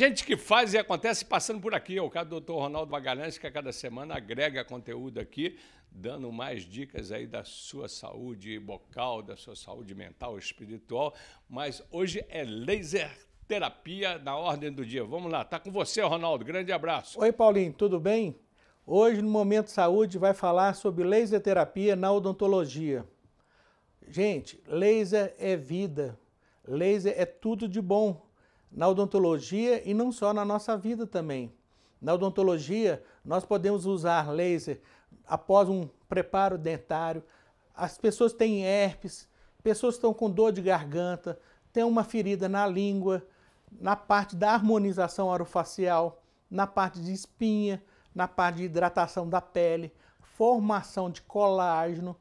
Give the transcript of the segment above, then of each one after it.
Gente que faz e acontece passando por aqui. É o caso do Dr. Ronaldo Magalhães, que a cada semana agrega conteúdo aqui, dando mais dicas aí da sua saúde bucal, da sua saúde mental, espiritual. Mas hoje é laser terapia na ordem do dia. Vamos lá, tá com você, Ronaldo. Grande abraço. Oi, Paulinho, tudo bem? Hoje, no Momento Saúde, vai falar sobre laser terapia na odontologia. Gente, laser é vida. Laser é tudo de bom na odontologia e não só na nossa vida também. Na odontologia, nós podemos usar laser após um preparo dentário. As pessoas têm herpes, pessoas estão com dor de garganta, têm uma ferida na língua, na parte da harmonização orofacial, na parte de espinha, na parte de hidratação da pele, formação de colágeno.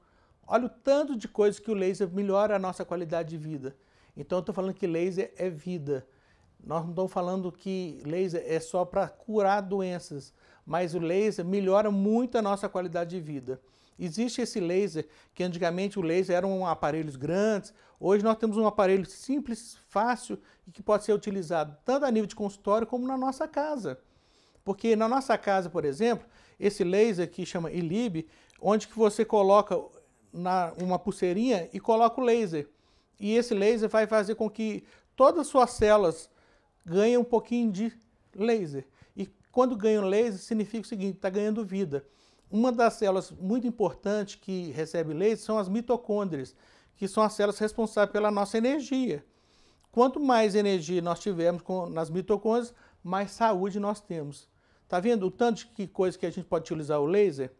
Olha o tanto de coisas que o laser melhora a nossa qualidade de vida. Então, eu estou falando que laser é vida. Nós não estamos falando que laser é só para curar doenças, mas o laser melhora muito a nossa qualidade de vida. Existe esse laser, que antigamente o laser eram aparelhos grandes, hoje nós temos um aparelho simples, fácil e que pode ser utilizado tanto a nível de consultório como na nossa casa. Porque na nossa casa, por exemplo, esse laser que chama ILIB, onde que você coloca na, uma pulseirinha e coloca o laser. E esse laser vai fazer com que todas as suas células ganha um pouquinho de laser. E quando ganha um laser, significa o seguinte: está ganhando vida. Uma das células muito importantes que recebe laser são as mitocôndrias, que são as células responsáveis pela nossa energia. Quanto mais energia nós tivermos com, nas mitocôndrias, mais saúde nós temos. está vendo o tanto de que coisa que a gente pode utilizar o laser?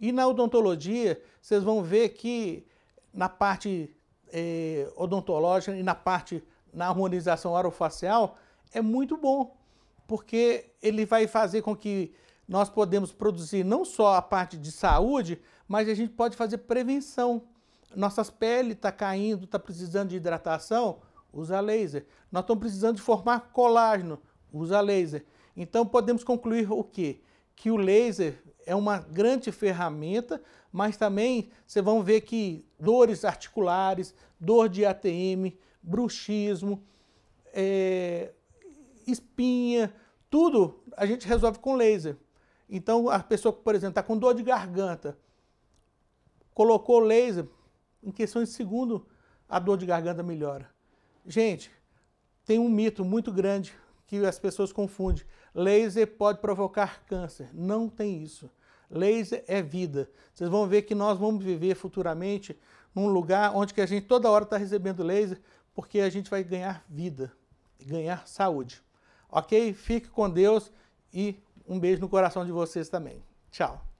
E na odontologia, vocês vão ver que na parte eh, odontológica e na parte na harmonização orofacial, é muito bom, porque ele vai fazer com que nós podemos produzir não só a parte de saúde, mas a gente pode fazer prevenção. Nossas peles está caindo, está precisando de hidratação, usa laser. Nós estamos precisando de formar colágeno, usa laser. Então podemos concluir o quê? Que o laser é uma grande ferramenta, mas também vocês vão ver que dores articulares, dor de ATM, bruxismo, é, espinha, tudo a gente resolve com laser. Então a pessoa, por exemplo, está com dor de garganta, colocou laser, em questão de segundo a dor de garganta melhora. Gente, tem um mito muito grande que as pessoas confundem. Laser pode provocar câncer. Não tem isso. Laser é vida. Vocês vão ver que nós vamos viver futuramente num lugar onde que a gente toda hora está recebendo laser, porque a gente vai ganhar vida, ganhar saúde. Ok? Fique com Deus e um beijo no coração de vocês também. Tchau.